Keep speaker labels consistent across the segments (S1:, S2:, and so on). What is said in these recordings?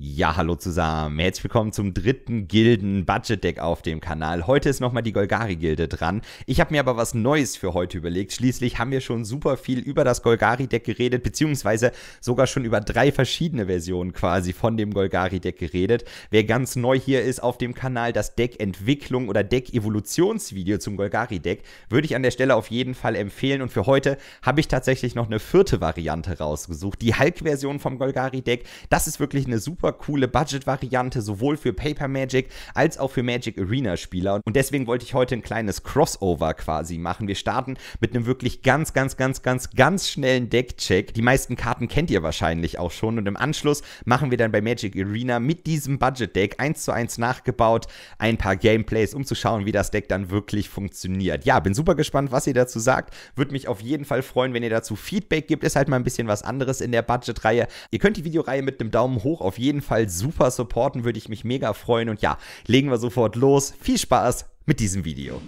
S1: Ja, hallo zusammen. Herzlich willkommen zum dritten Gilden-Budget-Deck auf dem Kanal. Heute ist nochmal die Golgari-Gilde dran. Ich habe mir aber was Neues für heute überlegt. Schließlich haben wir schon super viel über das Golgari-Deck geredet, beziehungsweise sogar schon über drei verschiedene Versionen quasi von dem Golgari-Deck geredet. Wer ganz neu hier ist auf dem Kanal, das Deck-Entwicklung oder Deck-Evolutionsvideo zum Golgari-Deck würde ich an der Stelle auf jeden Fall empfehlen. Und für heute habe ich tatsächlich noch eine vierte Variante rausgesucht. Die Hulk-Version vom Golgari-Deck. Das ist wirklich eine super super coole Budget-Variante, sowohl für Paper Magic als auch für Magic Arena-Spieler. Und deswegen wollte ich heute ein kleines Crossover quasi machen. Wir starten mit einem wirklich ganz, ganz, ganz, ganz, ganz schnellen Deckcheck. Die meisten Karten kennt ihr wahrscheinlich auch schon. Und im Anschluss machen wir dann bei Magic Arena mit diesem Budget-Deck eins zu eins nachgebaut ein paar Gameplays, um zu schauen, wie das Deck dann wirklich funktioniert. Ja, bin super gespannt, was ihr dazu sagt. Würde mich auf jeden Fall freuen, wenn ihr dazu Feedback gibt. Ist halt mal ein bisschen was anderes in der Budget-Reihe. Ihr könnt die Videoreihe mit einem Daumen hoch auf jeden jeden Fall super supporten, würde ich mich mega freuen. Und ja, legen wir sofort los. Viel Spaß mit diesem Video.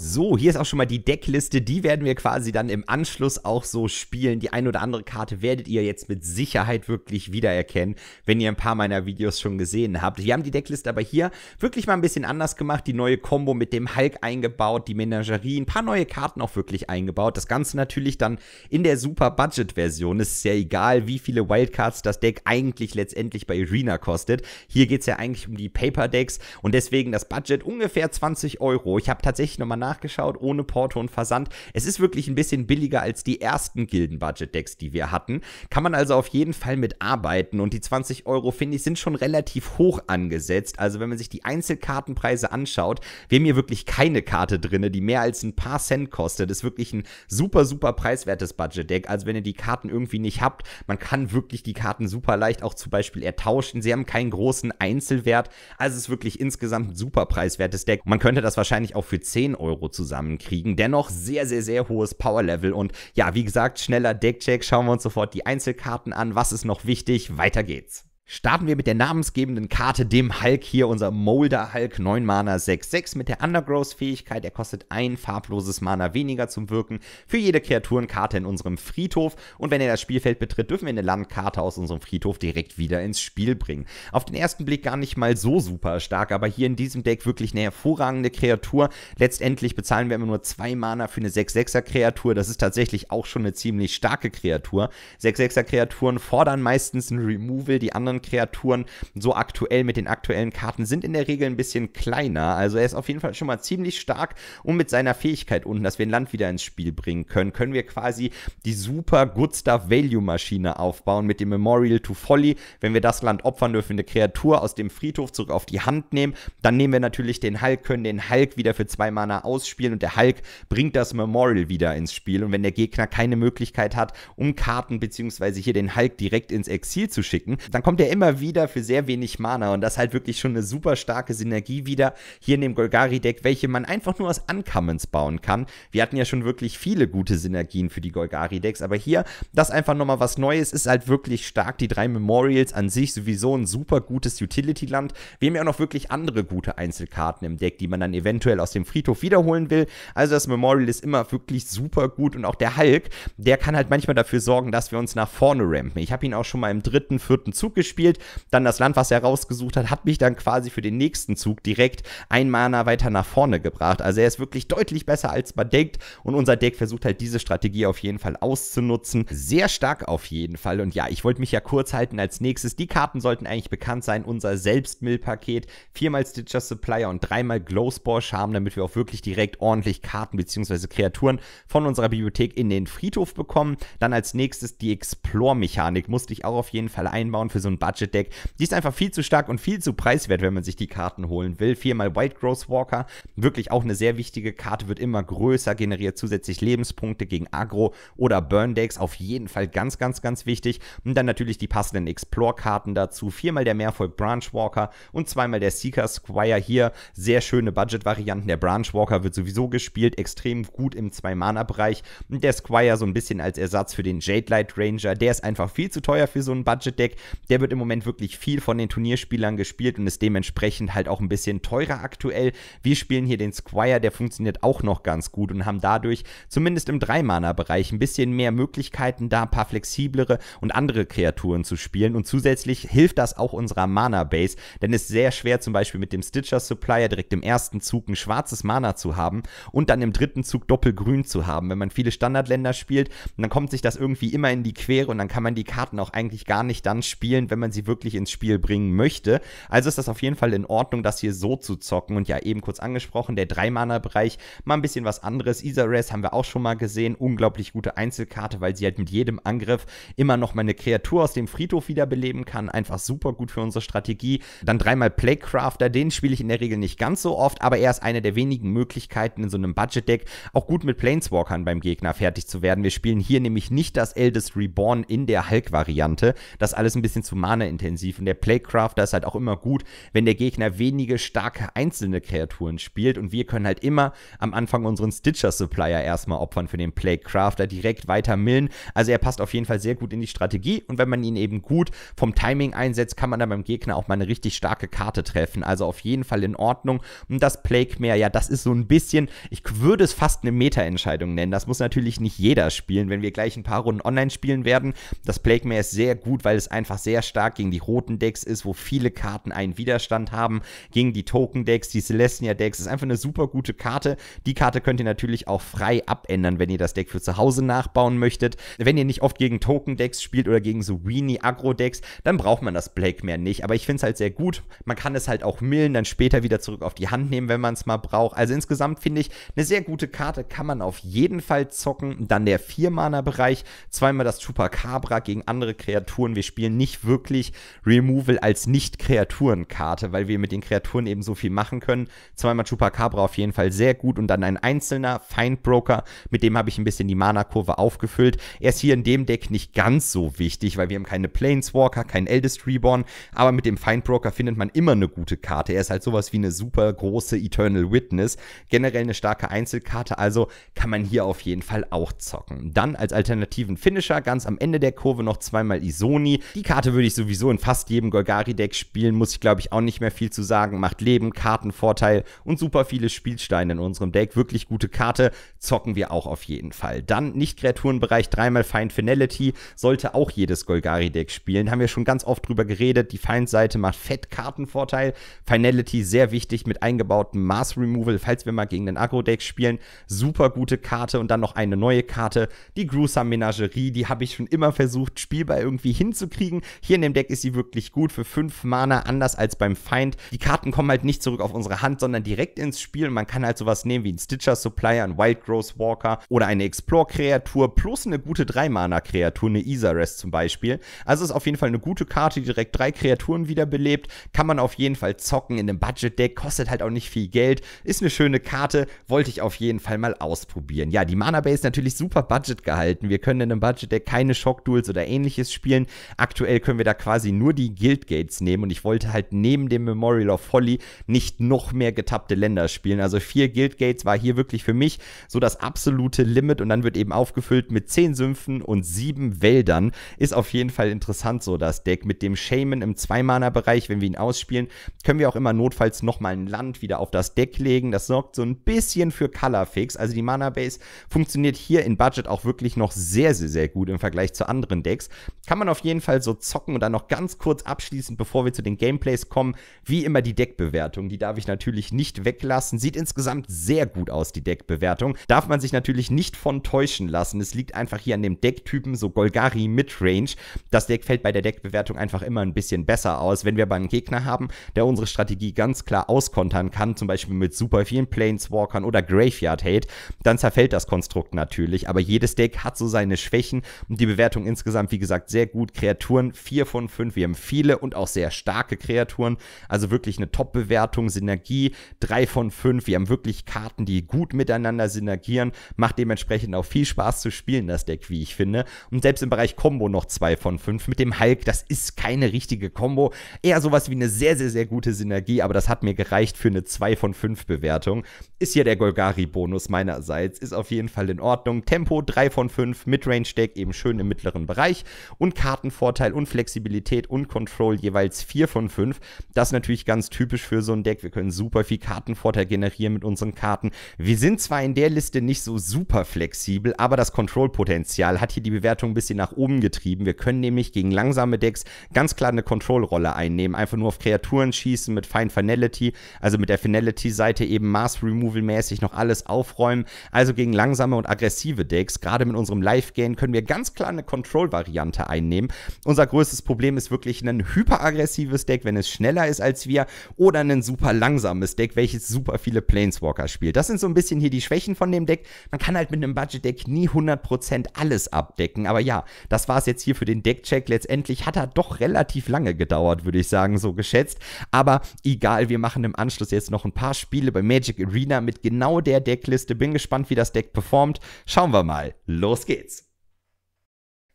S1: So, hier ist auch schon mal die Deckliste. Die werden wir quasi dann im Anschluss auch so spielen. Die ein oder andere Karte werdet ihr jetzt mit Sicherheit wirklich wiedererkennen, wenn ihr ein paar meiner Videos schon gesehen habt. Wir haben die Deckliste aber hier wirklich mal ein bisschen anders gemacht. Die neue Combo mit dem Hulk eingebaut, die Menagerie, ein paar neue Karten auch wirklich eingebaut. Das Ganze natürlich dann in der Super Budget Version. Es ist ja egal, wie viele Wildcards das Deck eigentlich letztendlich bei Arena kostet. Hier geht es ja eigentlich um die Paper Decks und deswegen das Budget ungefähr 20 Euro. Ich habe tatsächlich nochmal nach nachgeschaut, ohne Porto und Versand. Es ist wirklich ein bisschen billiger als die ersten Gilden-Budget-Decks, die wir hatten. Kann man also auf jeden Fall mitarbeiten und die 20 Euro, finde ich, sind schon relativ hoch angesetzt. Also wenn man sich die Einzelkartenpreise anschaut, wir haben hier wirklich keine Karte drin, die mehr als ein paar Cent kostet. ist wirklich ein super, super preiswertes Budget-Deck. Also wenn ihr die Karten irgendwie nicht habt, man kann wirklich die Karten super leicht auch zum Beispiel ertauschen. Sie haben keinen großen Einzelwert. Also es ist wirklich insgesamt ein super preiswertes Deck. Man könnte das wahrscheinlich auch für 10 Euro Euro zusammenkriegen. Dennoch sehr, sehr, sehr hohes Powerlevel und ja, wie gesagt, schneller Deckcheck, schauen wir uns sofort die Einzelkarten an, was ist noch wichtig, weiter geht's. Starten wir mit der namensgebenden Karte, dem Hulk hier, unser Molder Hulk 9 Mana 66 mit der Undergrowth-Fähigkeit. Er kostet ein farbloses Mana weniger zum Wirken für jede Kreaturenkarte in unserem Friedhof. Und wenn er das Spielfeld betritt, dürfen wir eine Landkarte aus unserem Friedhof direkt wieder ins Spiel bringen. Auf den ersten Blick gar nicht mal so super stark, aber hier in diesem Deck wirklich eine hervorragende Kreatur. Letztendlich bezahlen wir immer nur zwei Mana für eine 66 er kreatur Das ist tatsächlich auch schon eine ziemlich starke Kreatur. 66 er kreaturen fordern meistens ein Removal, die anderen anderen Kreaturen so aktuell mit den aktuellen Karten sind in der Regel ein bisschen kleiner. Also er ist auf jeden Fall schon mal ziemlich stark und mit seiner Fähigkeit unten, dass wir ein Land wieder ins Spiel bringen können, können wir quasi die super Good Stuff Value Maschine aufbauen mit dem Memorial to Folly. Wenn wir das Land opfern, dürfen eine Kreatur aus dem Friedhof zurück auf die Hand nehmen. Dann nehmen wir natürlich den Hulk, können den Hulk wieder für zwei Mana ausspielen und der Hulk bringt das Memorial wieder ins Spiel. Und wenn der Gegner keine Möglichkeit hat, um Karten bzw. hier den Hulk direkt ins Exil zu schicken, dann kommt der immer wieder für sehr wenig Mana und das halt wirklich schon eine super starke Synergie wieder hier in dem Golgari-Deck, welche man einfach nur aus Uncommons bauen kann. Wir hatten ja schon wirklich viele gute Synergien für die Golgari-Decks, aber hier, das einfach nochmal was Neues, ist halt wirklich stark. Die drei Memorials an sich sowieso ein super gutes Utility-Land. Wir haben ja auch noch wirklich andere gute Einzelkarten im Deck, die man dann eventuell aus dem Friedhof wiederholen will. Also das Memorial ist immer wirklich super gut und auch der Hulk, der kann halt manchmal dafür sorgen, dass wir uns nach vorne rampen. Ich habe ihn auch schon mal im dritten, vierten Zug gespielt gespielt. Dann das Land, was er rausgesucht hat, hat mich dann quasi für den nächsten Zug direkt ein Mana weiter nach vorne gebracht. Also er ist wirklich deutlich besser, als man denkt. Und unser Deck versucht halt diese Strategie auf jeden Fall auszunutzen. Sehr stark auf jeden Fall. Und ja, ich wollte mich ja kurz halten als nächstes. Die Karten sollten eigentlich bekannt sein. Unser Selbstmill-Paket. Viermal Stitcher Supplier und dreimal Glowspore Charm, damit wir auch wirklich direkt ordentlich Karten bzw. Kreaturen von unserer Bibliothek in den Friedhof bekommen. Dann als nächstes die Explore-Mechanik musste ich auch auf jeden Fall einbauen für so ein Budget Deck. Die ist einfach viel zu stark und viel zu preiswert, wenn man sich die Karten holen will. Viermal White Growth Walker, wirklich auch eine sehr wichtige Karte, wird immer größer, generiert zusätzlich Lebenspunkte gegen Agro oder Burn Decks. Auf jeden Fall ganz, ganz, ganz wichtig. Und dann natürlich die passenden Explore-Karten dazu. Viermal der Mehrfolg Branch Walker und zweimal der Seeker Squire hier. Sehr schöne Budget-Varianten. Der Branch Walker wird sowieso gespielt, extrem gut im Zwei-Mana-Bereich. Und der Squire so ein bisschen als Ersatz für den Jade Light Ranger. Der ist einfach viel zu teuer für so ein Budget-Deck. Der wird im im Moment wirklich viel von den Turnierspielern gespielt und ist dementsprechend halt auch ein bisschen teurer aktuell. Wir spielen hier den Squire, der funktioniert auch noch ganz gut und haben dadurch zumindest im Dreimana-Bereich ein bisschen mehr Möglichkeiten, da ein paar flexiblere und andere Kreaturen zu spielen. Und zusätzlich hilft das auch unserer Mana-Base, denn es ist sehr schwer, zum Beispiel mit dem Stitcher Supplier direkt im ersten Zug ein schwarzes Mana zu haben und dann im dritten Zug doppelgrün zu haben. Wenn man viele Standardländer spielt, dann kommt sich das irgendwie immer in die Quere und dann kann man die Karten auch eigentlich gar nicht dann spielen, wenn wenn man sie wirklich ins Spiel bringen möchte. Also ist das auf jeden Fall in Ordnung, das hier so zu zocken. Und ja, eben kurz angesprochen, der 3-Mana-Bereich, mal ein bisschen was anderes. Isares haben wir auch schon mal gesehen, unglaublich gute Einzelkarte, weil sie halt mit jedem Angriff immer noch mal eine Kreatur aus dem Friedhof wiederbeleben kann. Einfach super gut für unsere Strategie. Dann dreimal Playcrafter, den spiele ich in der Regel nicht ganz so oft, aber er ist eine der wenigen Möglichkeiten in so einem Budget-Deck, auch gut mit Planeswalkern beim Gegner fertig zu werden. Wir spielen hier nämlich nicht das Eldest Reborn in der Hulk-Variante. Das alles ein bisschen zu Mana-intensiv. Und der Playcrafter ist halt auch immer gut, wenn der Gegner wenige starke einzelne Kreaturen spielt. Und wir können halt immer am Anfang unseren Stitcher-Supplier erstmal opfern für den Playcrafter, direkt weiter millen. Also er passt auf jeden Fall sehr gut in die Strategie. Und wenn man ihn eben gut vom Timing einsetzt, kann man dann beim Gegner auch mal eine richtig starke Karte treffen. Also auf jeden Fall in Ordnung. Und das Plague mehr, ja, das ist so ein bisschen, ich würde es fast eine Meta-Entscheidung nennen. Das muss natürlich nicht jeder spielen. Wenn wir gleich ein paar Runden online spielen werden, das Plague mehr ist sehr gut, weil es einfach sehr stark stark gegen die roten Decks ist, wo viele Karten einen Widerstand haben, gegen die Token-Decks, die Celestia-Decks. Ist einfach eine super gute Karte. Die Karte könnt ihr natürlich auch frei abändern, wenn ihr das Deck für zu Hause nachbauen möchtet. Wenn ihr nicht oft gegen Token-Decks spielt oder gegen so Weenie-Agro-Decks, dann braucht man das Black mehr nicht. Aber ich finde es halt sehr gut. Man kann es halt auch millen, dann später wieder zurück auf die Hand nehmen, wenn man es mal braucht. Also insgesamt finde ich, eine sehr gute Karte kann man auf jeden Fall zocken. Dann der 4-Mana-Bereich. Zweimal das Chupacabra gegen andere Kreaturen. Wir spielen nicht wirklich wirklich Removal als nicht kreaturen karte weil wir mit den Kreaturen eben so viel machen können. Zweimal Chupacabra auf jeden Fall sehr gut und dann ein einzelner Feindbroker, mit dem habe ich ein bisschen die Mana-Kurve aufgefüllt. Er ist hier in dem Deck nicht ganz so wichtig, weil wir haben keine Planeswalker, kein Eldest Reborn, aber mit dem Feindbroker findet man immer eine gute Karte. Er ist halt sowas wie eine super große Eternal Witness, generell eine starke Einzelkarte, also kann man hier auf jeden Fall auch zocken. Dann als alternativen Finisher ganz am Ende der Kurve noch zweimal Isoni. Die Karte würde ich sowieso in fast jedem Golgari-Deck spielen, muss ich glaube ich auch nicht mehr viel zu sagen. Macht Leben, Kartenvorteil und super viele Spielsteine in unserem Deck. Wirklich gute Karte, zocken wir auch auf jeden Fall. Dann Nicht-Kreaturenbereich, dreimal Feind Finality, sollte auch jedes Golgari-Deck spielen. Haben wir schon ganz oft drüber geredet. Die Feindseite macht fett Kartenvorteil. Finality sehr wichtig mit eingebautem Mass Removal, falls wir mal gegen den Agro-Deck spielen. Super gute Karte und dann noch eine neue Karte, die Gruesome Menagerie, die habe ich schon immer versucht, spielbar irgendwie hinzukriegen. Hier in dem Deck ist sie wirklich gut. Für 5 Mana, anders als beim Feind. Die Karten kommen halt nicht zurück auf unsere Hand, sondern direkt ins Spiel. Man kann halt sowas nehmen wie einen Stitcher Supplier, einen Wild Growth Walker oder eine Explore-Kreatur plus eine gute 3-Mana-Kreatur, eine Isarest zum Beispiel. Also ist auf jeden Fall eine gute Karte, die direkt drei Kreaturen wiederbelebt. Kann man auf jeden Fall zocken in einem Budget-Deck, kostet halt auch nicht viel Geld. Ist eine schöne Karte, wollte ich auf jeden Fall mal ausprobieren. Ja, die Mana-Base ist natürlich super Budget gehalten. Wir können in einem Budget-Deck keine Shock-Duels oder ähnliches spielen. Aktuell können wir da quasi nur die Guild Gates nehmen und ich wollte halt neben dem Memorial of Holly nicht noch mehr getappte Länder spielen. Also vier Guild Gates war hier wirklich für mich so das absolute Limit und dann wird eben aufgefüllt mit zehn Sümpfen und sieben Wäldern. Ist auf jeden Fall interessant so das Deck mit dem Shaman im Zwei-Mana-Bereich, wenn wir ihn ausspielen, können wir auch immer notfalls nochmal ein Land wieder auf das Deck legen. Das sorgt so ein bisschen für Color Fix. Also die Mana-Base funktioniert hier in Budget auch wirklich noch sehr, sehr, sehr gut im Vergleich zu anderen Decks. Kann man auf jeden Fall so zocken und dann dann noch ganz kurz abschließend, bevor wir zu den Gameplays kommen, wie immer die Deckbewertung. Die darf ich natürlich nicht weglassen. Sieht insgesamt sehr gut aus, die Deckbewertung. Darf man sich natürlich nicht von täuschen lassen. Es liegt einfach hier an dem Decktypen, so Golgari Midrange. Das Deck fällt bei der Deckbewertung einfach immer ein bisschen besser aus. Wenn wir aber einen Gegner haben, der unsere Strategie ganz klar auskontern kann, zum Beispiel mit super vielen Planeswalkern oder Graveyard Hate, dann zerfällt das Konstrukt natürlich. Aber jedes Deck hat so seine Schwächen und die Bewertung insgesamt, wie gesagt, sehr gut. Kreaturen 4 von 5. Wir haben viele und auch sehr starke Kreaturen. Also wirklich eine Top-Bewertung, Synergie 3 von 5. Wir haben wirklich Karten, die gut miteinander synergieren. Macht dementsprechend auch viel Spaß zu spielen, das Deck, wie ich finde. Und selbst im Bereich Combo noch 2 von 5. Mit dem Hulk, das ist keine richtige Combo. Eher sowas wie eine sehr, sehr, sehr gute Synergie, aber das hat mir gereicht für eine 2 von 5 Bewertung. Ist hier der Golgari-Bonus meinerseits. Ist auf jeden Fall in Ordnung. Tempo 3 von 5, Midrange-Deck eben schön im mittleren Bereich und Kartenvorteil und Flexibilität Flexibilität und Control jeweils 4 von 5. Das ist natürlich ganz typisch für so ein Deck. Wir können super viel Kartenvorteil generieren mit unseren Karten. Wir sind zwar in der Liste nicht so super flexibel, aber das control hat hier die Bewertung ein bisschen nach oben getrieben. Wir können nämlich gegen langsame Decks ganz klar eine control einnehmen. Einfach nur auf Kreaturen schießen mit Fine Finality, also mit der Finality-Seite eben Mass Removal-mäßig noch alles aufräumen. Also gegen langsame und aggressive Decks, gerade mit unserem Live-Gain, können wir ganz klar eine Control-Variante einnehmen. Unser größtes Problem ist wirklich ein hyperaggressives Deck, wenn es schneller ist als wir, oder ein super langsames Deck, welches super viele Planeswalker spielt. Das sind so ein bisschen hier die Schwächen von dem Deck. Man kann halt mit einem Budget-Deck nie 100% alles abdecken. Aber ja, das war es jetzt hier für den Deckcheck. Letztendlich hat er doch relativ lange gedauert, würde ich sagen, so geschätzt. Aber egal, wir machen im Anschluss jetzt noch ein paar Spiele bei Magic Arena mit genau der Deckliste. Bin gespannt, wie das Deck performt. Schauen wir mal. Los geht's.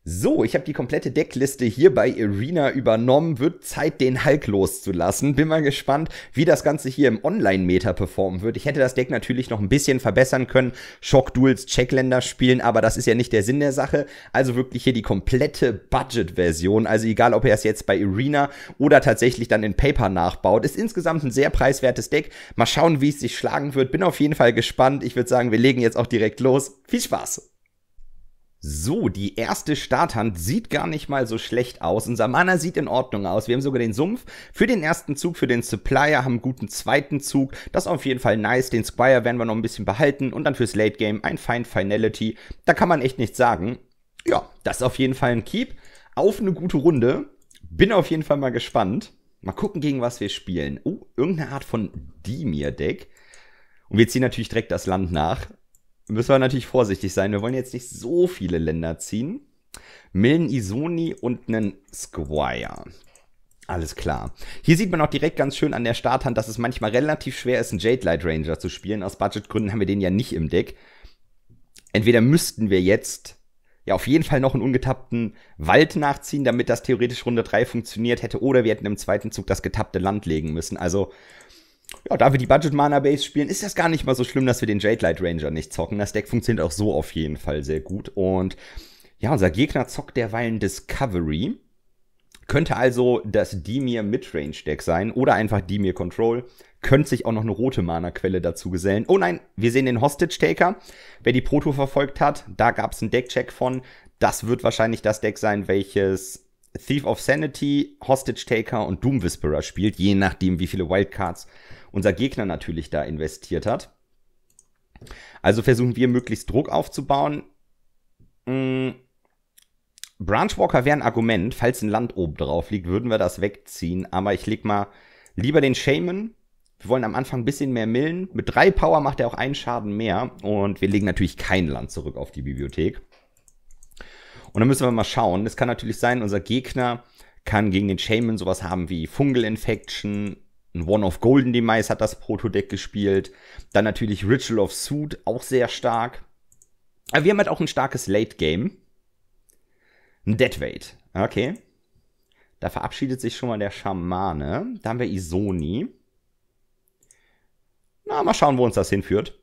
S1: So, ich habe die komplette Deckliste hier bei Arena übernommen. Wird Zeit, den Hulk loszulassen. Bin mal gespannt, wie das Ganze hier im Online-Meta performen wird. Ich hätte das Deck natürlich noch ein bisschen verbessern können. Shock-Duels, Checkländer spielen, aber das ist ja nicht der Sinn der Sache. Also wirklich hier die komplette Budget-Version. Also egal, ob er es jetzt bei Arena oder tatsächlich dann in Paper nachbaut. Ist insgesamt ein sehr preiswertes Deck. Mal schauen, wie es sich schlagen wird. Bin auf jeden Fall gespannt. Ich würde sagen, wir legen jetzt auch direkt los. Viel Spaß! So, die erste Starthand sieht gar nicht mal so schlecht aus. Unser Mana sieht in Ordnung aus. Wir haben sogar den Sumpf für den ersten Zug, für den Supplier, haben einen guten zweiten Zug. Das ist auf jeden Fall nice. Den Squire werden wir noch ein bisschen behalten. Und dann fürs Late Game ein Find Finality. Da kann man echt nichts sagen. Ja, das ist auf jeden Fall ein Keep. Auf eine gute Runde. Bin auf jeden Fall mal gespannt. Mal gucken, gegen was wir spielen. Oh, irgendeine Art von Dimir-Deck. Und wir ziehen natürlich direkt das Land nach müssen wir natürlich vorsichtig sein. Wir wollen jetzt nicht so viele Länder ziehen. Millen Isoni und einen Squire. Alles klar. Hier sieht man auch direkt ganz schön an der Starthand, dass es manchmal relativ schwer ist, einen Jade Light Ranger zu spielen. Aus Budgetgründen haben wir den ja nicht im Deck. Entweder müssten wir jetzt ja auf jeden Fall noch einen ungetappten Wald nachziehen, damit das theoretisch Runde 3 funktioniert hätte, oder wir hätten im zweiten Zug das getappte Land legen müssen. Also ja, da wir die Budget Mana Base spielen, ist das gar nicht mal so schlimm, dass wir den Jade Light Ranger nicht zocken. Das Deck funktioniert auch so auf jeden Fall sehr gut. Und ja, unser Gegner zockt derweilen Discovery. Könnte also das Dimir Midrange Deck sein oder einfach Dimir Control. Könnte sich auch noch eine rote Mana-Quelle dazu gesellen. Oh nein, wir sehen den Hostage Taker. Wer die Proto verfolgt hat, da gab es einen Deckcheck von. Das wird wahrscheinlich das Deck sein, welches Thief of Sanity, Hostage Taker und Doom Whisperer spielt, je nachdem, wie viele Wildcards unser Gegner natürlich da investiert hat. Also versuchen wir möglichst Druck aufzubauen. Hm. Branchwalker wäre ein Argument, falls ein Land oben drauf liegt, würden wir das wegziehen, aber ich leg mal lieber den Shaman. Wir wollen am Anfang ein bisschen mehr millen. Mit drei Power macht er auch einen Schaden mehr und wir legen natürlich kein Land zurück auf die Bibliothek. Und dann müssen wir mal schauen. Es kann natürlich sein, unser Gegner kann gegen den Shaman sowas haben wie Fungal Infection, ein One of Golden Demise hat das Proto-Deck gespielt. Dann natürlich Ritual of Suit, auch sehr stark. Aber wir haben halt auch ein starkes Late-Game. Ein Deadweight. Okay. Da verabschiedet sich schon mal der Schamane. Da haben wir Isoni. Na, mal schauen, wo uns das hinführt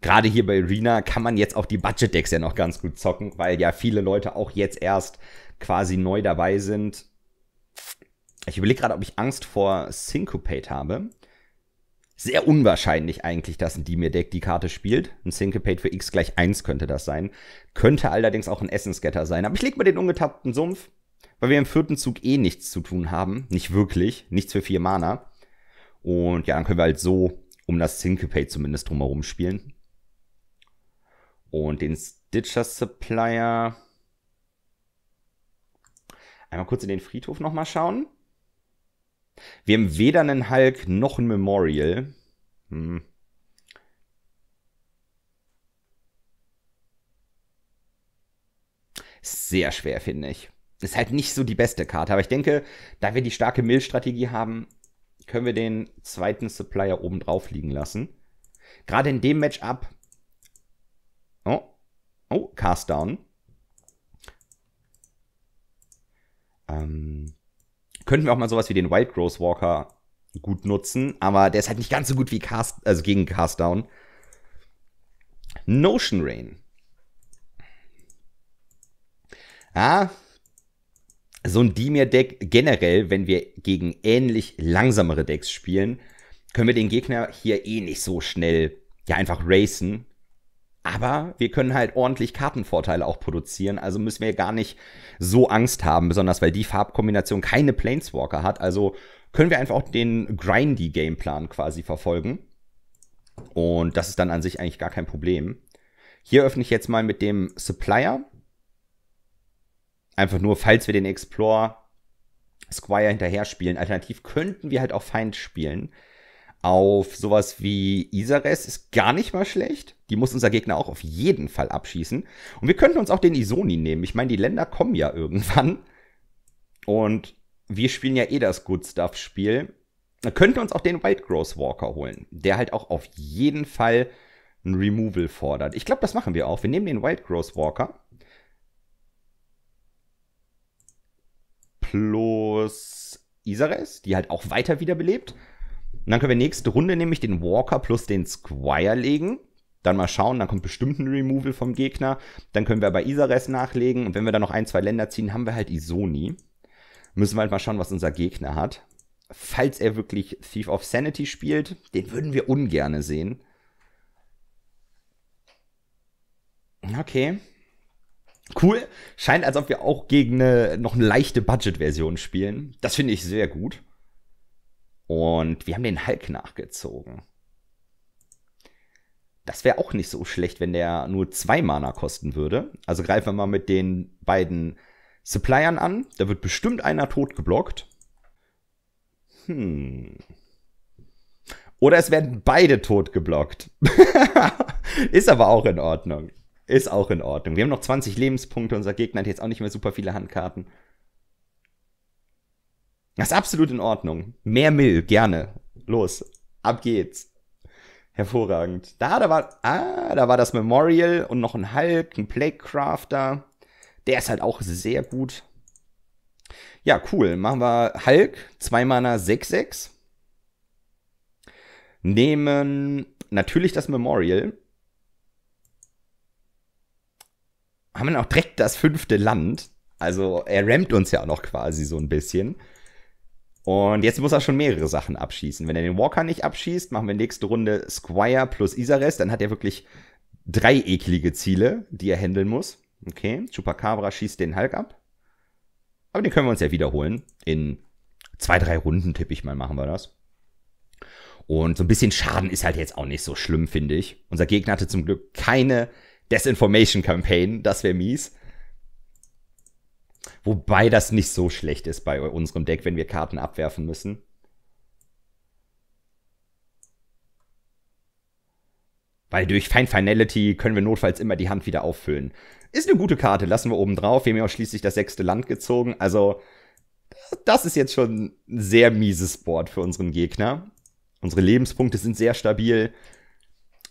S1: gerade hier bei Arena kann man jetzt auch die Budget-Decks ja noch ganz gut zocken, weil ja viele Leute auch jetzt erst quasi neu dabei sind. Ich überlege gerade, ob ich Angst vor Syncopate habe. Sehr unwahrscheinlich eigentlich, dass ein Dimir-Deck die Karte spielt. Ein Syncopate für x gleich 1 könnte das sein. Könnte allerdings auch ein Essensgetter sein. Aber ich leg mal den ungetappten Sumpf, weil wir im vierten Zug eh nichts zu tun haben. Nicht wirklich. Nichts für vier Mana. Und ja, dann können wir halt so um das Syncopate zumindest drumherum spielen und den Stitcher Supplier. Einmal kurz in den Friedhof nochmal schauen. Wir haben weder einen Hulk noch ein Memorial. Hm. Sehr schwer, finde ich. Ist halt nicht so die beste Karte, aber ich denke, da wir die starke Mill-Strategie haben, können wir den zweiten Supplier oben drauf liegen lassen. Gerade in dem Matchup Oh. Oh, Cast Down. Ähm, könnten wir auch mal sowas wie den Wild Growth Walker gut nutzen, aber der ist halt nicht ganz so gut wie Cast, also gegen Cast Down. Notion Rain. Ah, so ein Dimir-Deck generell, wenn wir gegen ähnlich langsamere Decks spielen, können wir den Gegner hier eh nicht so schnell ja einfach racen. Aber wir können halt ordentlich Kartenvorteile auch produzieren, also müssen wir gar nicht so Angst haben, besonders weil die Farbkombination keine Planeswalker hat. Also können wir einfach auch den Grindy-Gameplan quasi verfolgen. Und das ist dann an sich eigentlich gar kein Problem. Hier öffne ich jetzt mal mit dem Supplier. Einfach nur, falls wir den Explorer Squire hinterher spielen. Alternativ könnten wir halt auch Feind spielen auf sowas wie Isares ist gar nicht mal schlecht. Die muss unser Gegner auch auf jeden Fall abschießen. Und wir könnten uns auch den Isoni nehmen. Ich meine, die Länder kommen ja irgendwann. Und wir spielen ja eh das Good Stuff-Spiel. Wir könnten uns auch den White Wildgrowth Walker holen, der halt auch auf jeden Fall ein Removal fordert. Ich glaube, das machen wir auch. Wir nehmen den White Wildgrowth Walker. Plus Isares, die halt auch weiter wiederbelebt. Und dann können wir nächste Runde nämlich den Walker plus den Squire legen. Dann mal schauen, dann kommt bestimmt ein Removal vom Gegner. Dann können wir bei Isares nachlegen. Und wenn wir da noch ein, zwei Länder ziehen, haben wir halt Isoni. Müssen wir halt mal schauen, was unser Gegner hat. Falls er wirklich Thief of Sanity spielt, den würden wir ungerne sehen. Okay. Cool. Scheint, als ob wir auch gegen eine, noch eine leichte Budget-Version spielen. Das finde ich sehr gut. Und wir haben den Hulk nachgezogen. Das wäre auch nicht so schlecht, wenn der nur zwei Mana kosten würde. Also greifen wir mal mit den beiden Supplyern an. Da wird bestimmt einer tot geblockt. Hm. Oder es werden beide tot geblockt. Ist aber auch in Ordnung. Ist auch in Ordnung. Wir haben noch 20 Lebenspunkte. Unser Gegner hat jetzt auch nicht mehr super viele Handkarten. Das ist absolut in Ordnung. Mehr Mill, gerne. Los, ab geht's. Hervorragend. Da, da war, ah, da war das Memorial und noch ein Hulk, ein Playcrafter. Der ist halt auch sehr gut. Ja, cool. Machen wir Hulk, 2 Mana 6-6. Nehmen natürlich das Memorial. Haben wir auch direkt das fünfte Land. Also er rammt uns ja auch noch quasi so ein bisschen. Und jetzt muss er schon mehrere Sachen abschießen. Wenn er den Walker nicht abschießt, machen wir nächste Runde Squire plus Isares. Dann hat er wirklich drei eklige Ziele, die er handeln muss. Okay, Chupacabra schießt den Hulk ab. Aber den können wir uns ja wiederholen. In zwei, drei Runden, tippe ich mal, machen wir das. Und so ein bisschen Schaden ist halt jetzt auch nicht so schlimm, finde ich. Unser Gegner hatte zum Glück keine Desinformation-Campaign. Das wäre mies. Wobei das nicht so schlecht ist bei unserem Deck, wenn wir Karten abwerfen müssen. Weil durch Fine Finality können wir notfalls immer die Hand wieder auffüllen. Ist eine gute Karte, lassen wir oben drauf. Wir haben ja auch schließlich das sechste Land gezogen. Also, das ist jetzt schon ein sehr mieses Board für unseren Gegner. Unsere Lebenspunkte sind sehr stabil.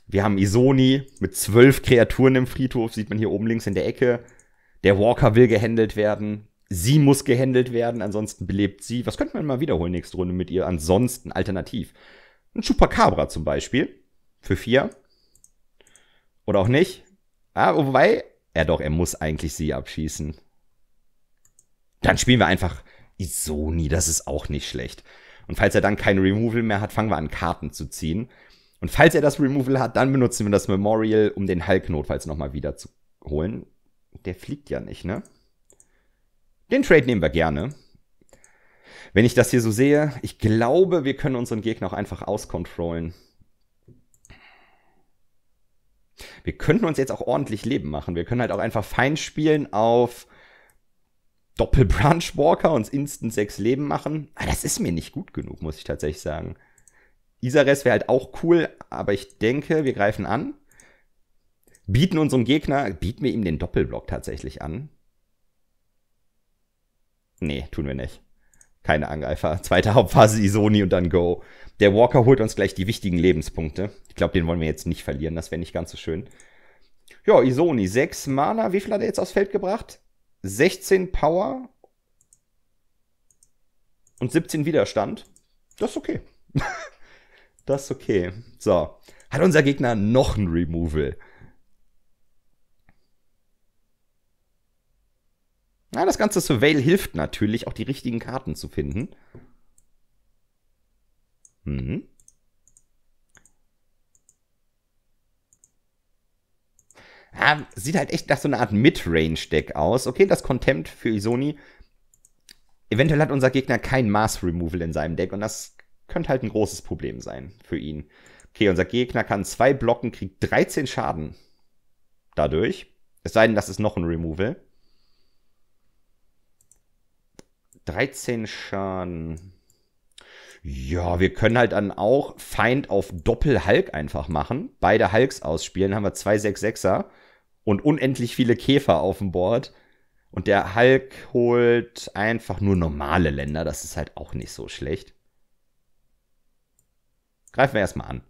S1: Wir haben Isoni mit zwölf Kreaturen im Friedhof, sieht man hier oben links in der Ecke. Der Walker will gehandelt werden. Sie muss gehandelt werden, ansonsten belebt sie. Was könnte man mal wiederholen nächste Runde mit ihr? Ansonsten alternativ. Ein Chupacabra zum Beispiel. Für vier. Oder auch nicht. Ah, wobei. Ja doch, er muss eigentlich sie abschießen. Dann spielen wir einfach Isoni. Das ist auch nicht schlecht. Und falls er dann kein Removal mehr hat, fangen wir an, Karten zu ziehen. Und falls er das Removal hat, dann benutzen wir das Memorial, um den Hulk notfalls nochmal wiederzuholen. Der fliegt ja nicht, ne? Den Trade nehmen wir gerne. Wenn ich das hier so sehe, ich glaube, wir können unseren Gegner auch einfach auskontrollen. Wir könnten uns jetzt auch ordentlich Leben machen. Wir können halt auch einfach fein spielen auf Doppelbranch Walker, uns instant sechs Leben machen. Aber ah, das ist mir nicht gut genug, muss ich tatsächlich sagen. Isares wäre halt auch cool, aber ich denke, wir greifen an bieten unserem Gegner, bieten wir ihm den Doppelblock tatsächlich an? Nee, tun wir nicht. Keine Angreifer. Zweite Hauptphase Isoni und dann Go. Der Walker holt uns gleich die wichtigen Lebenspunkte. Ich glaube, den wollen wir jetzt nicht verlieren. Das wäre nicht ganz so schön. Ja, Isoni, 6 Mana. Wie viel hat er jetzt aufs Feld gebracht? 16 Power und 17 Widerstand. Das ist okay. das ist okay. So. Hat unser Gegner noch ein Removal? Ja, das ganze Surveil hilft natürlich, auch die richtigen Karten zu finden. Mhm. Ja, sieht halt echt nach so einer Art Mid-Range-Deck aus. Okay, das Contempt für Isoni. Eventuell hat unser Gegner kein Mass-Removal in seinem Deck und das könnte halt ein großes Problem sein für ihn. Okay, unser Gegner kann zwei blocken, kriegt 13 Schaden dadurch. Es sei denn, das ist noch ein Removal. 13 Schaden. Ja, wir können halt dann auch Feind auf Doppel-Hulk einfach machen. Beide Hulks ausspielen. Dann haben wir zwei 6-6er und unendlich viele Käfer auf dem Board. Und der Hulk holt einfach nur normale Länder. Das ist halt auch nicht so schlecht. Greifen wir erstmal an.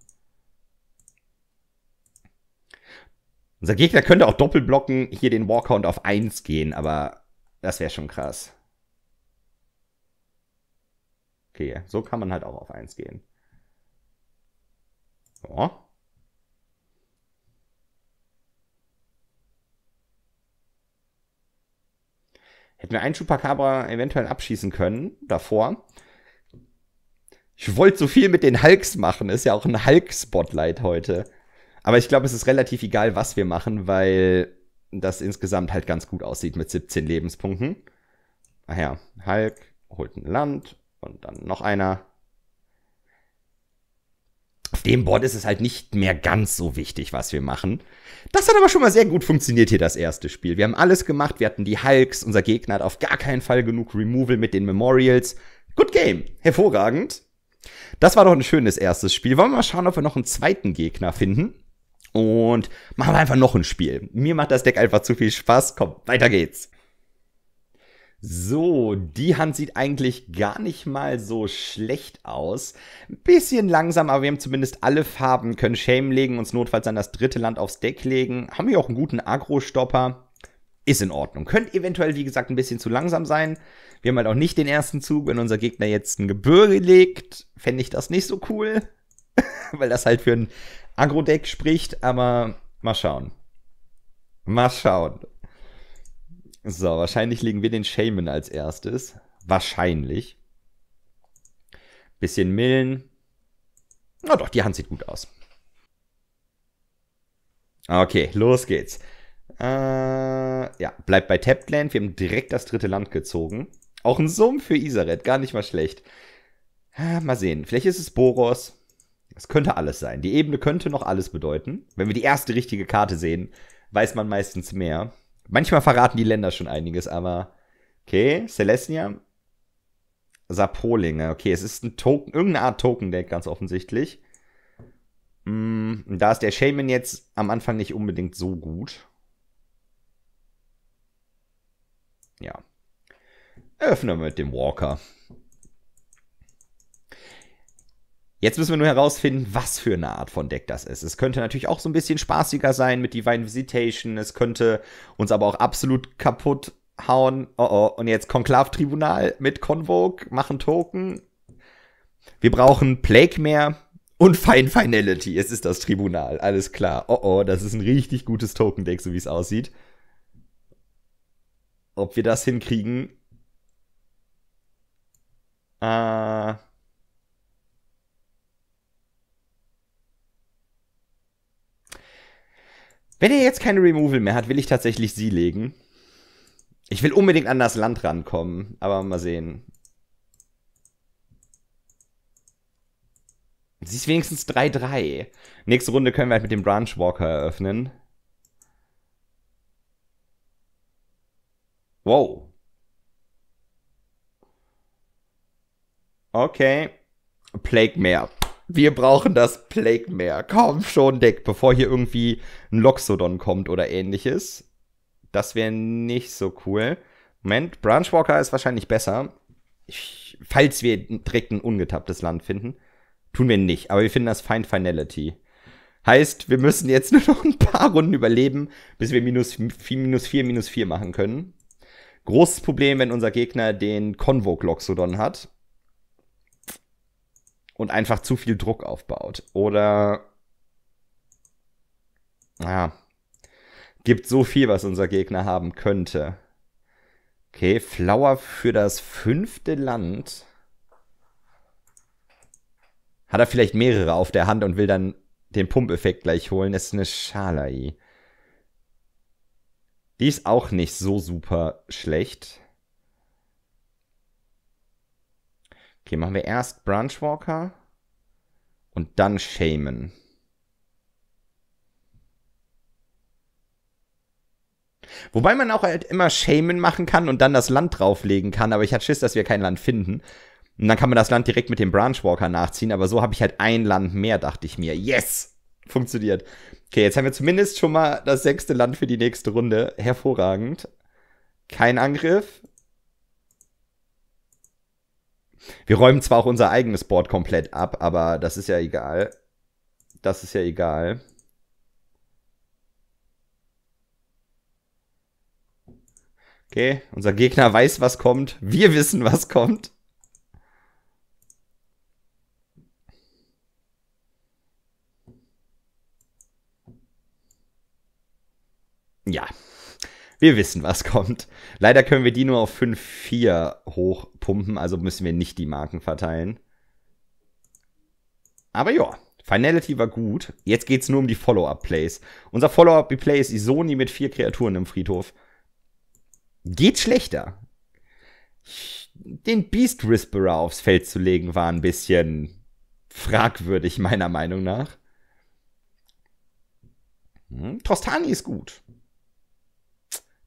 S1: Unser Gegner könnte auch doppelt blocken, hier den Warhound auf 1 gehen, aber das wäre schon krass. Okay, so kann man halt auch auf 1 gehen. So. Hätten wir einen Chupacabra eventuell abschießen können davor. Ich wollte so viel mit den Hulks machen. Ist ja auch ein Hulk-Spotlight heute. Aber ich glaube, es ist relativ egal, was wir machen, weil das insgesamt halt ganz gut aussieht mit 17 Lebenspunkten. Ach ja, Hulk holt ein Land und dann noch einer. Auf dem Board ist es halt nicht mehr ganz so wichtig, was wir machen. Das hat aber schon mal sehr gut funktioniert hier das erste Spiel. Wir haben alles gemacht, wir hatten die Hulks, unser Gegner hat auf gar keinen Fall genug Removal mit den Memorials. Good Game, hervorragend. Das war doch ein schönes erstes Spiel. Wollen wir mal schauen, ob wir noch einen zweiten Gegner finden. Und machen wir einfach noch ein Spiel. Mir macht das Deck einfach zu viel Spaß. Komm, weiter geht's. So, die Hand sieht eigentlich gar nicht mal so schlecht aus. Ein bisschen langsam, aber wir haben zumindest alle Farben, können Shame legen, uns notfalls an das dritte Land aufs Deck legen. Haben wir auch einen guten Agro-Stopper. Ist in Ordnung. Könnte eventuell, wie gesagt, ein bisschen zu langsam sein. Wir haben halt auch nicht den ersten Zug. Wenn unser Gegner jetzt ein Gebirge legt, fände ich das nicht so cool. Weil das halt für ein Agro-Deck spricht, aber mal schauen. Mal schauen. So, wahrscheinlich legen wir den Shaman als erstes. Wahrscheinlich. Bisschen Millen. Na doch, die Hand sieht gut aus. Okay, los geht's. Äh, ja, bleibt bei Tapland. Wir haben direkt das dritte Land gezogen. Auch ein Summ für Isaret, gar nicht mal schlecht. Äh, mal sehen, vielleicht ist es Boros. Es könnte alles sein. Die Ebene könnte noch alles bedeuten. Wenn wir die erste richtige Karte sehen, weiß man meistens mehr. Manchmal verraten die Länder schon einiges, aber okay, Celestia. Sapolinge. Okay, es ist ein Token, irgendeine Art Token-Deck, ganz offensichtlich. Mm, da ist der Shaman jetzt am Anfang nicht unbedingt so gut. Ja. Eröffnen wir mit dem Walker. Jetzt müssen wir nur herausfinden, was für eine Art von Deck das ist. Es könnte natürlich auch so ein bisschen spaßiger sein mit Divine Visitation. Es könnte uns aber auch absolut kaputt hauen. Oh oh. Und jetzt Konklav-Tribunal mit Convoke, machen Token. Wir brauchen Plague mehr und Fine Finality. Es ist das Tribunal. Alles klar. Oh oh, das ist ein richtig gutes Token-Deck, so wie es aussieht. Ob wir das hinkriegen? Äh. Uh Wenn er jetzt keine Removal mehr hat, will ich tatsächlich sie legen. Ich will unbedingt an das Land rankommen, aber mal sehen. Sie ist wenigstens 3-3. Nächste Runde können wir halt mit dem Branchwalker eröffnen. Wow. Okay. Plague mehr wir brauchen das Plague mehr. Komm schon, Deck, bevor hier irgendwie ein Loxodon kommt oder ähnliches. Das wäre nicht so cool. Moment, Branchwalker ist wahrscheinlich besser. Ich, falls wir direkt ein ungetapptes Land finden. Tun wir nicht, aber wir finden das Find Finality. Heißt, wir müssen jetzt nur noch ein paar Runden überleben, bis wir minus, minus 4, minus 4 machen können. Großes Problem, wenn unser Gegner den Convoke Loxodon hat und einfach zu viel Druck aufbaut. Oder naja, gibt so viel, was unser Gegner haben könnte. Okay, Flower für das fünfte Land. Hat er vielleicht mehrere auf der Hand und will dann den Pumpeffekt gleich holen. Das ist eine Schalai. Die ist auch nicht so super schlecht. Okay, machen wir erst Branchwalker und dann Shaman. Wobei man auch halt immer Shaman machen kann und dann das Land drauflegen kann, aber ich hatte Schiss, dass wir kein Land finden. Und dann kann man das Land direkt mit dem Branchwalker nachziehen, aber so habe ich halt ein Land mehr, dachte ich mir. Yes! Funktioniert. Okay, jetzt haben wir zumindest schon mal das sechste Land für die nächste Runde. Hervorragend. Kein Angriff. Wir räumen zwar auch unser eigenes Board komplett ab, aber das ist ja egal. Das ist ja egal. Okay, unser Gegner weiß, was kommt. Wir wissen, was kommt. Ja. Wir wissen, was kommt. Leider können wir die nur auf 5,4 hochpumpen, also müssen wir nicht die Marken verteilen. Aber ja, Finality war gut. Jetzt geht es nur um die Follow-Up-Plays. Unser Follow-Up-Play ist Isoni mit vier Kreaturen im Friedhof. Geht schlechter. Den Beast Whisperer aufs Feld zu legen war ein bisschen fragwürdig, meiner Meinung nach. Hm, Tostani ist gut.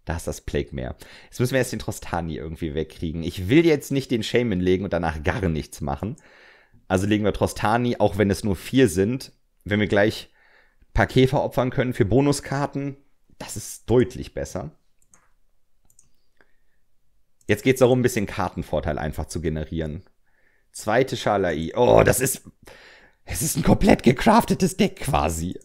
S1: Da ist das Plague mehr. Jetzt müssen wir erst den Trostani irgendwie wegkriegen. Ich will jetzt nicht den Shaman legen und danach gar nichts machen. Also legen wir Trostani, auch wenn es nur vier sind. Wenn wir gleich ein paar Käfer opfern können für Bonuskarten, das ist deutlich besser. Jetzt geht es darum, ein bisschen Kartenvorteil einfach zu generieren. Zweite Schalai. Oh, das ist. Es ist ein komplett gecraftetes Deck quasi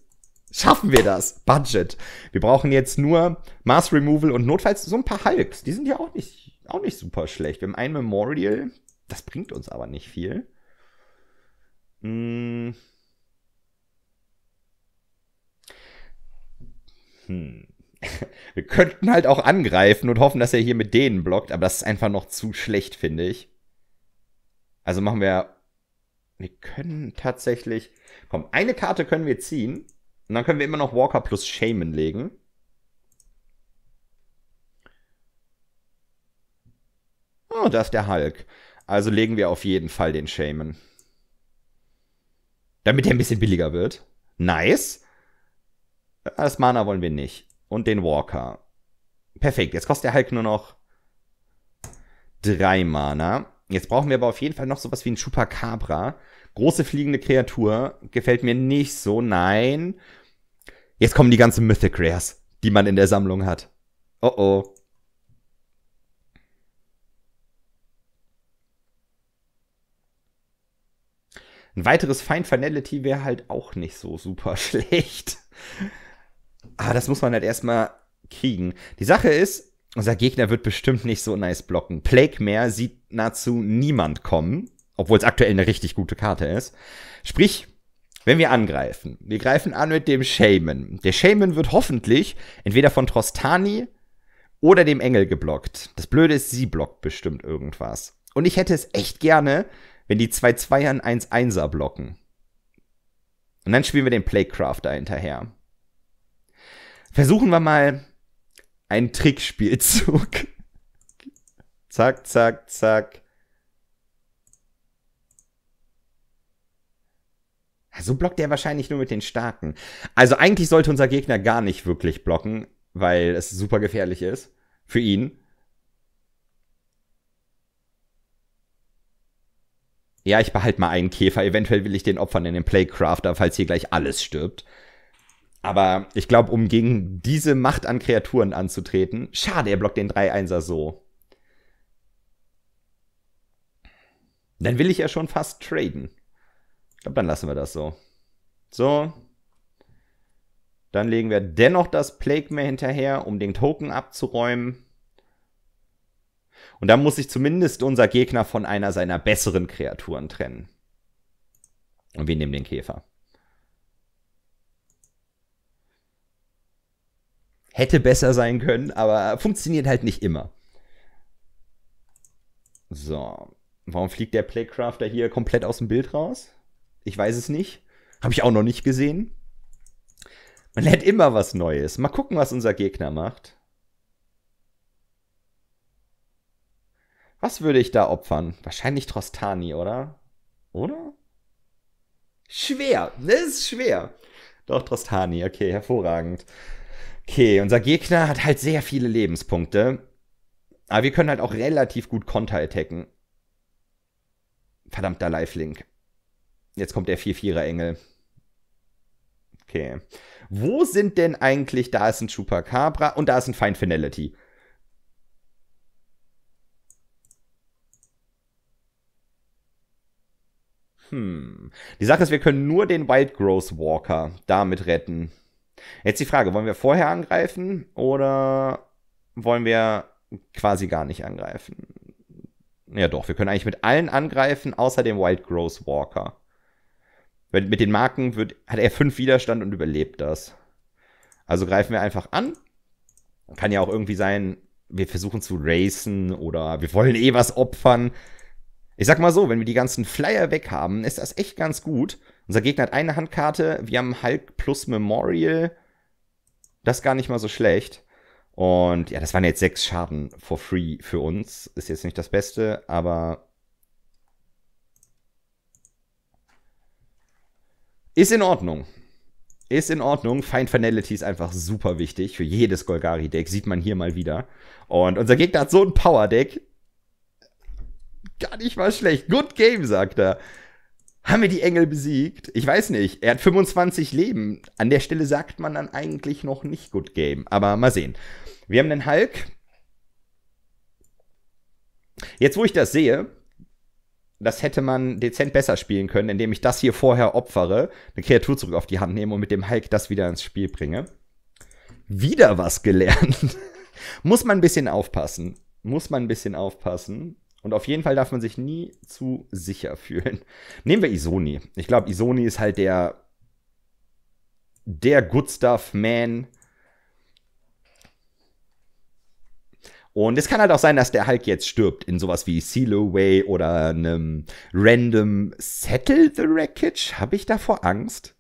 S1: schaffen wir das. Budget. Wir brauchen jetzt nur Mass Removal und notfalls so ein paar Hulks. Die sind ja auch nicht, auch nicht super schlecht. Wir haben ein Memorial. Das bringt uns aber nicht viel. Hm. Hm. Wir könnten halt auch angreifen und hoffen, dass er hier mit denen blockt, aber das ist einfach noch zu schlecht, finde ich. Also machen wir. Wir können tatsächlich. Komm, eine Karte können wir ziehen. Und dann können wir immer noch Walker plus Shaman legen. Oh, da ist der Hulk. Also legen wir auf jeden Fall den Shaman. Damit der ein bisschen billiger wird. Nice. Das Mana wollen wir nicht. Und den Walker. Perfekt. Jetzt kostet der Hulk nur noch drei Mana. Jetzt brauchen wir aber auf jeden Fall noch sowas wie ein Chupacabra. Große fliegende Kreatur. Gefällt mir nicht so. Nein. Jetzt kommen die ganzen Mythic Rares, die man in der Sammlung hat. Oh oh. Ein weiteres Find Finality wäre halt auch nicht so super schlecht. Aber ah, das muss man halt erstmal kriegen. Die Sache ist, unser Gegner wird bestimmt nicht so nice blocken. Plague mehr sieht nahezu niemand kommen, obwohl es aktuell eine richtig gute Karte ist. Sprich, wenn wir angreifen, wir greifen an mit dem Shaman. Der Shaman wird hoffentlich entweder von Trostani oder dem Engel geblockt. Das Blöde ist, sie blockt bestimmt irgendwas. Und ich hätte es echt gerne, wenn die 2 Zweiern 1-1er blocken. Und dann spielen wir den Playcrafter hinterher. Versuchen wir mal einen Trickspielzug. zack, zack, zack. So blockt er wahrscheinlich nur mit den Starken. Also eigentlich sollte unser Gegner gar nicht wirklich blocken, weil es super gefährlich ist. Für ihn. Ja, ich behalte mal einen Käfer. Eventuell will ich den opfern in den Playcrafter, falls hier gleich alles stirbt. Aber ich glaube, um gegen diese Macht an Kreaturen anzutreten. Schade, er blockt den 3-1er so. Dann will ich ja schon fast traden glaube, dann lassen wir das so. So. Dann legen wir dennoch das Plague mehr hinterher, um den Token abzuräumen. Und dann muss sich zumindest unser Gegner von einer seiner besseren Kreaturen trennen. Und wir nehmen den Käfer. Hätte besser sein können, aber funktioniert halt nicht immer. So. Warum fliegt der Playcrafter hier komplett aus dem Bild raus? Ich weiß es nicht. Habe ich auch noch nicht gesehen. Man lernt immer was Neues. Mal gucken, was unser Gegner macht. Was würde ich da opfern? Wahrscheinlich Trostani, oder? Oder? Schwer. Das ist schwer. Doch, Trostani. Okay, hervorragend. Okay, unser Gegner hat halt sehr viele Lebenspunkte. Aber wir können halt auch relativ gut Konter attacken. Verdammter Lifelink. Jetzt kommt der 4-4er-Engel. Okay. Wo sind denn eigentlich, da ist ein Chupacabra und da ist ein Fine Finality. Hm. Die Sache ist, wir können nur den Wild Growth Walker damit retten. Jetzt die Frage, wollen wir vorher angreifen oder wollen wir quasi gar nicht angreifen? Ja doch, wir können eigentlich mit allen angreifen, außer dem Wild Growth Walker mit den Marken wird, hat er fünf Widerstand und überlebt das. Also greifen wir einfach an. Kann ja auch irgendwie sein, wir versuchen zu racen oder wir wollen eh was opfern. Ich sag mal so, wenn wir die ganzen Flyer weghaben, ist das echt ganz gut. Unser Gegner hat eine Handkarte, wir haben Hulk plus Memorial. Das ist gar nicht mal so schlecht. Und ja, das waren jetzt sechs Schaden for free für uns. Ist jetzt nicht das Beste, aber Ist in Ordnung. Ist in Ordnung. Find Finality ist einfach super wichtig für jedes Golgari-Deck. Sieht man hier mal wieder. Und unser Gegner hat so ein Power-Deck. Gar nicht mal schlecht. Good game, sagt er. Haben wir die Engel besiegt? Ich weiß nicht. Er hat 25 Leben. An der Stelle sagt man dann eigentlich noch nicht Good Game. Aber mal sehen. Wir haben den Hulk. Jetzt, wo ich das sehe, das hätte man dezent besser spielen können, indem ich das hier vorher opfere, eine Kreatur zurück auf die Hand nehme und mit dem Hulk das wieder ins Spiel bringe. Wieder was gelernt. Muss man ein bisschen aufpassen. Muss man ein bisschen aufpassen. Und auf jeden Fall darf man sich nie zu sicher fühlen. Nehmen wir Isoni. Ich glaube, Isoni ist halt der der Good Stuff Man Und es kann halt auch sein, dass der Hulk jetzt stirbt in sowas wie Seal Away oder einem random Settle the Wreckage. Habe ich davor Angst?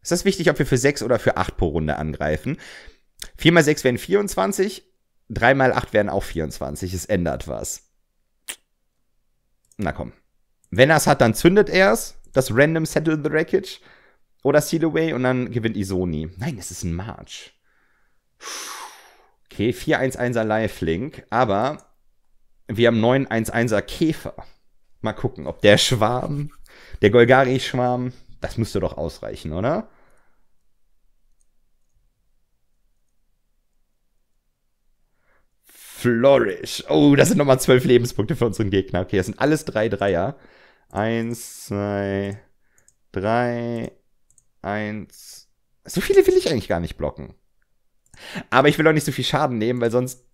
S1: Ist das wichtig, ob wir für 6 oder für 8 pro Runde angreifen? 4 mal 6 wären 24, 3 mal 8 wären auch 24. Es ändert was. Na komm. Wenn er es hat, dann zündet er es. Das Random Settle the Wreckage. Oder Seal Away und dann gewinnt Isoni. Nein, es ist ein March. Okay, 4-1-1er Lifelink, aber wir haben 9-1-1er Käfer. Mal gucken, ob der Schwarm, der Golgari-Schwarm, das müsste doch ausreichen, oder? Flourish. Oh, das sind nochmal zwölf Lebenspunkte für unseren Gegner. Okay, das sind alles drei Dreier. Eins, zwei, drei, eins. So viele will ich eigentlich gar nicht blocken. Aber ich will auch nicht so viel Schaden nehmen, weil sonst...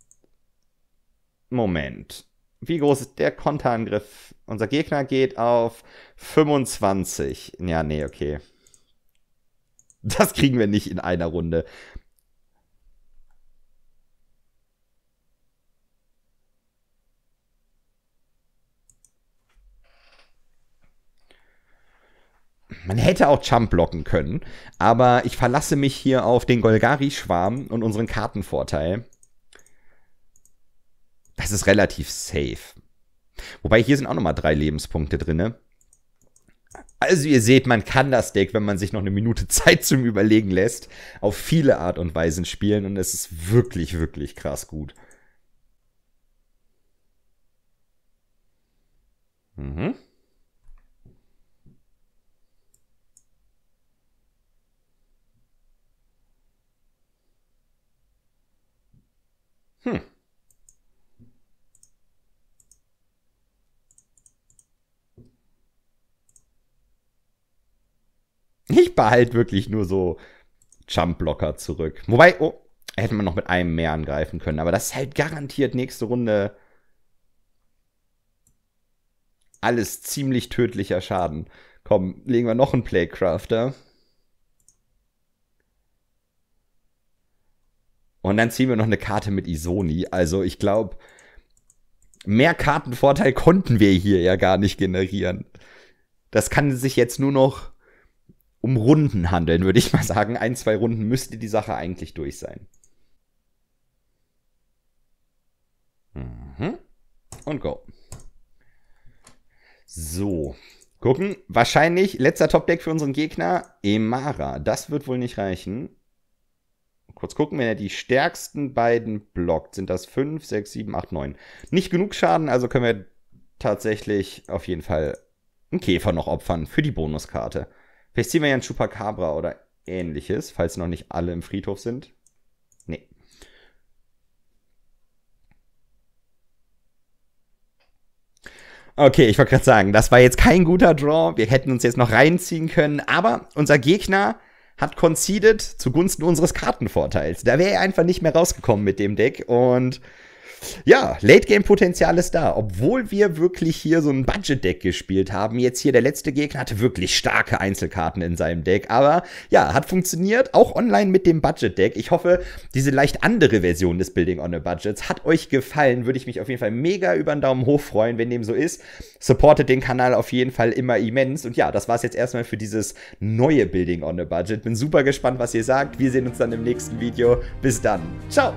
S1: Moment. Wie groß ist der Konterangriff? Unser Gegner geht auf 25. Ja, nee, okay. Das kriegen wir nicht in einer Runde. Man hätte auch Chump blocken können, aber ich verlasse mich hier auf den Golgari-Schwarm und unseren Kartenvorteil. Das ist relativ safe. Wobei hier sind auch nochmal drei Lebenspunkte drinne. Also ihr seht, man kann das Deck, wenn man sich noch eine Minute Zeit zum Überlegen lässt, auf viele Art und Weisen spielen und es ist wirklich, wirklich krass gut. Mhm. Hm. Ich behalte wirklich nur so Jump-Blocker zurück. Wobei, oh, hätte man noch mit einem mehr angreifen können. Aber das ist halt garantiert nächste Runde alles ziemlich tödlicher Schaden. Komm, legen wir noch einen Playcrafter. Und dann ziehen wir noch eine Karte mit Isoni. Also ich glaube, mehr Kartenvorteil konnten wir hier ja gar nicht generieren. Das kann sich jetzt nur noch um Runden handeln, würde ich mal sagen. Ein, zwei Runden müsste die Sache eigentlich durch sein. Mhm. Und go. So. Gucken. Wahrscheinlich letzter Topdeck für unseren Gegner. Emara. Das wird wohl nicht reichen. Kurz gucken, wenn er die stärksten beiden blockt, sind das 5, 6, 7, 8, 9. Nicht genug Schaden, also können wir tatsächlich auf jeden Fall einen Käfer noch opfern für die Bonuskarte. Vielleicht ziehen wir ja einen Chupacabra oder ähnliches, falls noch nicht alle im Friedhof sind. Nee. Okay, ich wollte gerade sagen, das war jetzt kein guter Draw. Wir hätten uns jetzt noch reinziehen können, aber unser Gegner hat conceded zugunsten unseres Kartenvorteils. Da wäre er einfach nicht mehr rausgekommen mit dem Deck und ja, Late-Game-Potenzial ist da. Obwohl wir wirklich hier so ein Budget-Deck gespielt haben. Jetzt hier der letzte Gegner hatte wirklich starke Einzelkarten in seinem Deck. Aber ja, hat funktioniert. Auch online mit dem Budget-Deck. Ich hoffe, diese leicht andere Version des Building on a Budgets hat euch gefallen. Würde ich mich auf jeden Fall mega über einen Daumen hoch freuen, wenn dem so ist. Supportet den Kanal auf jeden Fall immer immens. Und ja, das war es jetzt erstmal für dieses neue Building on a Budget. Bin super gespannt, was ihr sagt. Wir sehen uns dann im nächsten Video. Bis dann. Ciao.